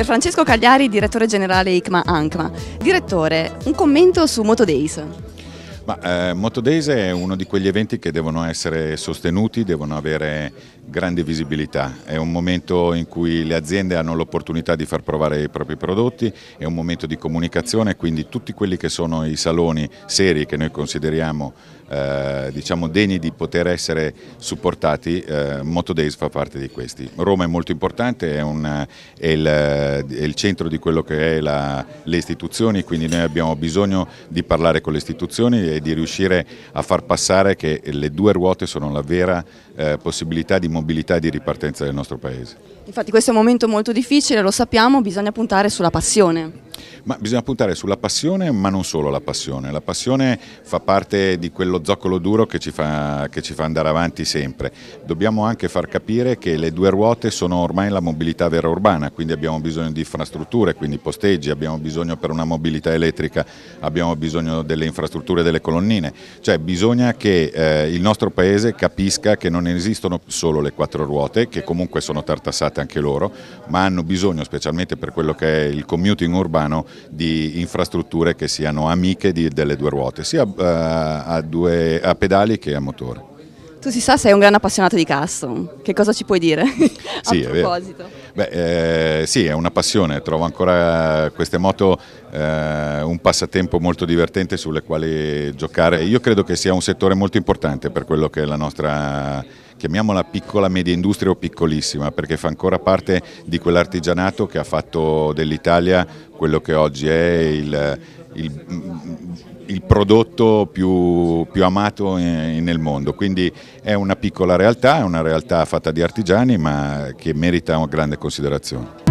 Pierfrancesco Cagliari, direttore generale ICMA ANCMA. Direttore, un commento su Motodays. Ma, eh, Motodays è uno di quegli eventi che devono essere sostenuti, devono avere grande visibilità. È un momento in cui le aziende hanno l'opportunità di far provare i propri prodotti, è un momento di comunicazione, quindi tutti quelli che sono i saloni seri che noi consideriamo eh, diciamo degni di poter essere supportati, eh, Motodays fa parte di questi. Roma è molto importante, è, un, è, il, è il, centro di quello che è la, le istituzioni, quindi noi abbiamo bisogno di parlare con le istituzioni e di riuscire a far passare che le due ruote sono la vera eh, possibilità di mobilità e di ripartenza del nostro Paese. Infatti questo è un momento molto difficile, lo sappiamo, bisogna puntare sulla passione. Ma bisogna puntare sulla passione, ma non solo la passione. La passione fa parte di quello zoccolo duro che ci fa, che ci fa andare avanti sempre. Dobbiamo anche far capire che le due ruote sono ormai la mobilità vera urbana, quindi abbiamo bisogno di infrastrutture, quindi posteggi, abbiamo bisogno per una mobilità elettrica, abbiamo bisogno delle infrastrutture delle colonnine. Cioè bisogna che eh, il nostro paese capisca che non esistono solo le quattro ruote, che comunque sono tartassate anche loro, ma hanno bisogno, specialmente per quello che è il commuting urbano, piano di infrastrutture che siano amiche di, delle due ruote, sia eh, a, due, a pedali che a motore. Tu si sa sei un gran appassionato di custom, che cosa ci puoi dire sì, a proposito? È Beh, eh, sì, è una passione, trovo ancora queste moto eh, un passatempo molto divertente sulle quali giocare. Io credo che sia un settore molto importante per quello che è la nostra chiamiamola piccola media industria o piccolissima, perché fa ancora parte di quell'artigianato che ha fatto dell'Italia quello che oggi è il, il, il prodotto più, più amato in, nel mondo. Quindi è una piccola realtà, è una realtà fatta di artigiani, ma che merita una grande considerazione.